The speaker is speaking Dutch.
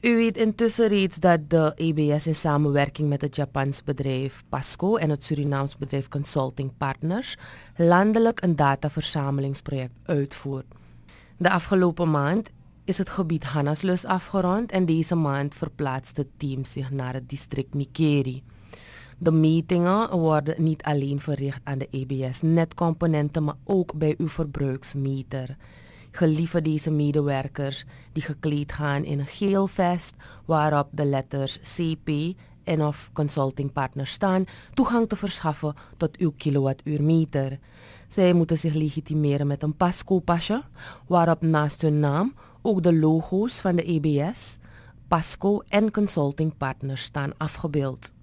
U weet intussen reeds dat de EBS in samenwerking met het Japans bedrijf PASCO en het Surinaams bedrijf Consulting Partners landelijk een dataverzamelingsproject uitvoert. De afgelopen maand is het gebied Hannaslus afgerond en deze maand verplaatst het team zich naar het district Nikeri. De metingen worden niet alleen verricht aan de EBS-netcomponenten, maar ook bij uw verbruiksmeter. Gelieve deze medewerkers die gekleed gaan in een geel vest waarop de letters CP en of consulting partners staan, toegang te verschaffen tot uw kilowattuurmeter. Zij moeten zich legitimeren met een PASCO-pasje, waarop naast hun naam ook de logo's van de EBS, PASCO en consulting partners staan afgebeeld.